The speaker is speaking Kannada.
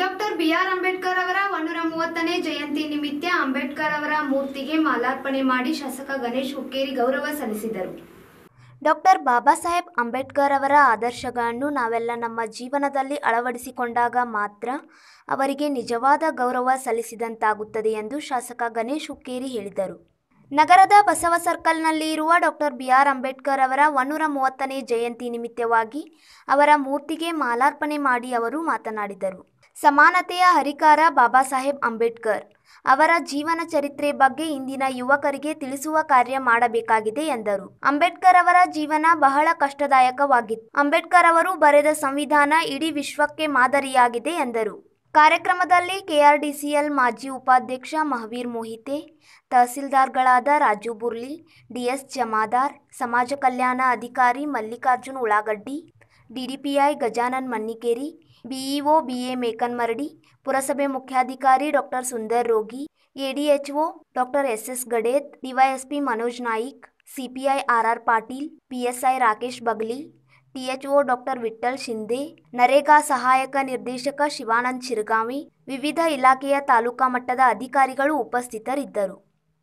ಡಾಕ್ಟರ್ ಬಿ ಆರ್ ಅಂಬೇಡ್ಕರ್ ಅವರ ಒಂದೂರ ಮೂವತ್ತನೇ ಜಯಂತಿ ನಿಮಿತ್ತ ಅಂಬೇಡ್ಕರ್ ಅವರ ಮೂರ್ತಿಗೆ ಮಾಲಾರ್ಪಣೆ ಮಾಡಿ ಶಾಸಕ ಗಣೇಶ್ ಹುಕ್ಕೇರಿ ಗೌರವ ಸಲ್ಲಿಸಿದರು ಡಾಕ್ಟರ್ ಬಾಬಾ ಸಾಹೇಬ್ ಅಂಬೇಡ್ಕರ್ ಅವರ ಆದರ್ಶಗಳನ್ನು ನಾವೆಲ್ಲ ನಮ್ಮ ಜೀವನದಲ್ಲಿ ಅಳವಡಿಸಿಕೊಂಡಾಗ ಮಾತ್ರ ಅವರಿಗೆ ನಿಜವಾದ ಗೌರವ ಸಲ್ಲಿಸಿದಂತಾಗುತ್ತದೆ ಎಂದು ಶಾಸಕ ಗಣೇಶ್ ಹುಕ್ಕೇರಿ ಹೇಳಿದರು ನಗರದ ಬಸವ ಸರ್ಕಲ್ನಲ್ಲಿ ಇರುವ ಡಾಕ್ಟರ್ ಬಿ ಆರ್ ಅಂಬೇಡ್ಕರ್ ಅವರ ಒನ್ನೂರ ಮೂವತ್ತನೇ ಜಯಂತಿ ನಿಮಿತ್ತವಾಗಿ ಅವರ ಮೂರ್ತಿಗೆ ಮಾಲಾರ್ಪಣೆ ಮಾಡಿ ಅವರು ಮಾತನಾಡಿದರು ಸಮಾನತೆಯ ಹರಿಕಾರ ಬಾಬಾ ಸಾಹೇಬ್ ಅಂಬೇಡ್ಕರ್ ಅವರ ಜೀವನ ಚರಿತ್ರೆ ಬಗ್ಗೆ ಇಂದಿನ ಯುವಕರಿಗೆ ತಿಳಿಸುವ ಕಾರ್ಯ ಮಾಡಬೇಕಾಗಿದೆ ಎಂದರು ಅಂಬೇಡ್ಕರ್ ಅವರ ಜೀವನ ಬಹಳ ಕಷ್ಟದಾಯಕವಾಗಿತ್ತು ಅಂಬೇಡ್ಕರ್ ಅವರು ಬರೆದ ಸಂವಿಧಾನ ಇಡೀ ವಿಶ್ವಕ್ಕೆ ಮಾದರಿಯಾಗಿದೆ ಎಂದರು ಕಾರ್ಯಕ್ರಮದಲ್ಲಿ ಕೆಆರ್ಡಿಸಿಎಲ್ ಮಾಜಿ ಉಪಾಧ್ಯಕ್ಷ ಮಹವೀರ್ ಮೋಹಿತೆ ತಹಸೀಲ್ದಾರ್ಗಳಾದ ರಾಜು ಬುರ್ಲಿ ಡಿಎಸ್ ಜಮಾದಾರ್ ಸಮಾಜ ಕಲ್ಯಾಣ ಅಧಿಕಾರಿ Mallikarjun Ullagaddi DDPI Gajanan Mannikeri, BEO B A Mekan Maradi, ಪುರಸಭೆ ಮುಖ್ಯಾಧಿಕಾರಿ doctor Sundar Rogi, ADHO doctor S. S. Gadet, DYSP Manoj Naik, CPI R R Patil, PSI Rakesh Bagli, THO doctor Vitthal Shinde NREGA ಸಹಾಯಕ ನಿರ್ದೇಶಕ ಶಿವಾನಂದ್ ಶಿರಗಾಮಿ, ವಿವಿಧ ಇಲಾಖೆಯ ತಾಲೂಕಾ ಮಟ್ಟದ ಅಧಿಕಾರಿಗಳು ಉಪಸ್ಥಿತರಿದ್ದರು.